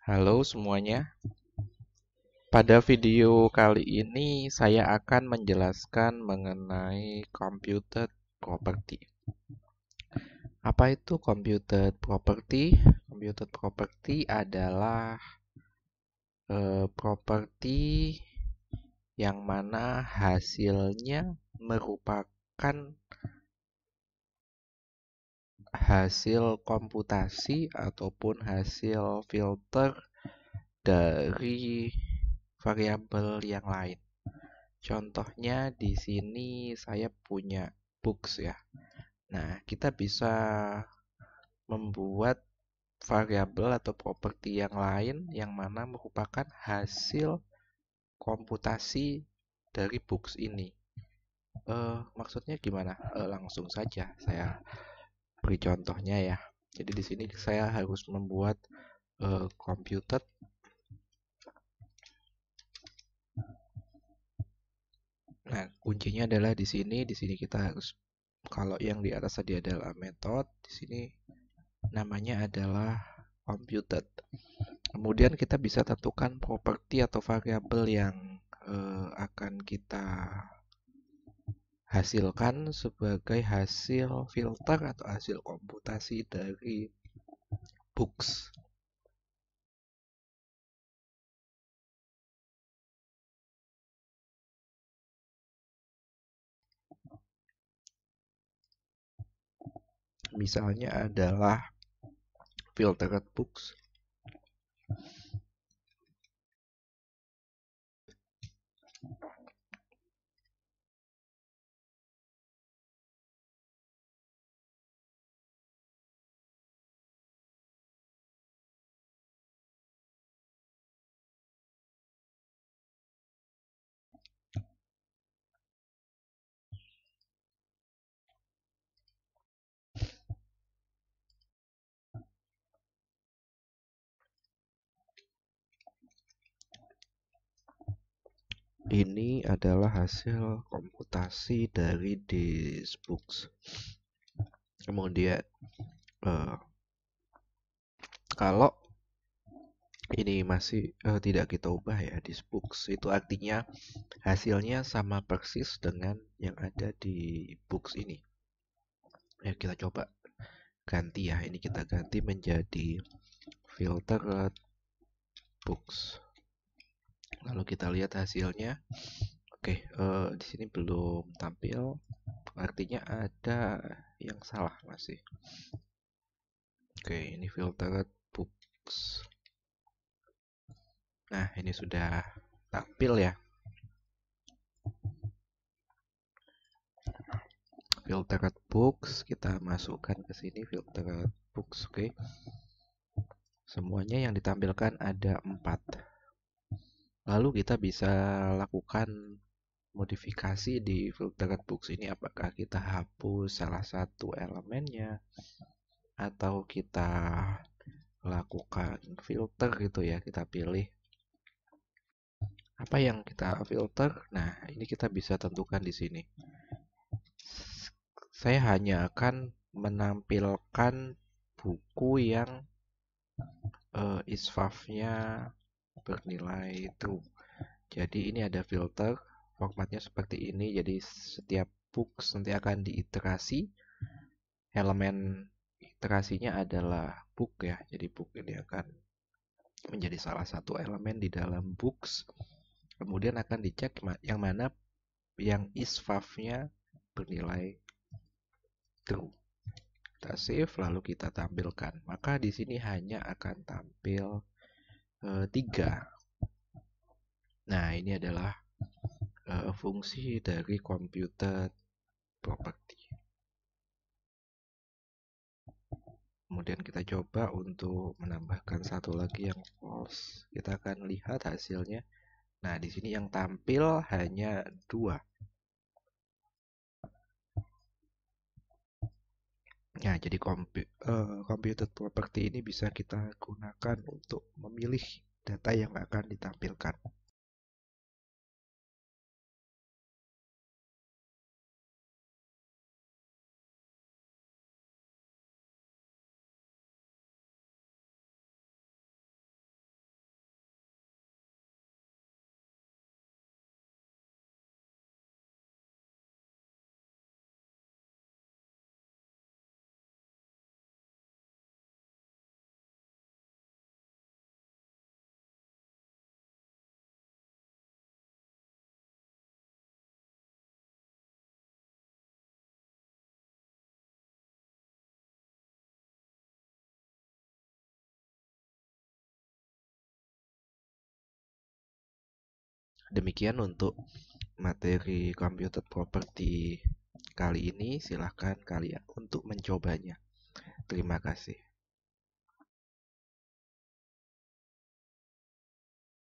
Halo semuanya. Pada video kali ini saya akan menjelaskan mengenai computed property. Apa itu computed property? Computed property adalah e, properti yang mana hasilnya merupakan hasil komputasi ataupun hasil filter dari variabel yang lain. Contohnya di sini saya punya books ya. Nah, kita bisa membuat variabel atau properti yang lain yang mana merupakan hasil komputasi dari books ini. Uh, maksudnya gimana? Uh, langsung saja saya beri contohnya ya jadi di sini saya harus membuat uh, eh, computed nah kuncinya adalah di sini di sini kita harus kalau yang di atas tadi adalah method, di sini namanya adalah computed kemudian kita bisa tentukan properti atau variabel yang uh, akan kita hasilkan sebagai hasil filter atau hasil komputasi dari books. Misalnya adalah filter books. ini adalah hasil komputasi dari books Kemudian uh, eh, kalau ini masih uh, tidak kita ubah ya di books itu artinya hasilnya sama persis dengan yang ada di books ini ya kita coba ganti ya ini kita ganti menjadi filter books lalu kita lihat hasilnya oke uh, di sini belum tampil artinya ada yang salah masih oke ini filter books nah ini sudah tampil ya filter books kita masukkan ke sini filter books oke okay. semuanya yang ditampilkan ada empat Lalu kita bisa lakukan modifikasi di filtered books ini apakah kita hapus salah satu elemennya atau kita lakukan filter gitu ya kita pilih apa yang kita filter nah ini kita bisa tentukan di sini saya hanya akan menampilkan buku yang uh, isfafnya bernilai true jadi ini ada filter formatnya seperti ini jadi setiap books nanti akan diiterasi elemen iterasinya adalah book ya jadi book ini akan menjadi salah satu elemen di dalam books kemudian akan dicek yang mana yang isFalse-nya bernilai true kita save lalu kita tampilkan maka di sini hanya akan tampil e, nah ini adalah e, fungsi dari computer property kemudian kita coba untuk menambahkan satu lagi yang false kita akan lihat hasilnya nah di sini yang tampil hanya dua Ya, jadi eh, komputer uh, computer property ini bisa kita gunakan untuk memilih data yang akan ditampilkan. Demikian untuk materi computer property kali ini. Silahkan kalian untuk mencobanya. Terima kasih.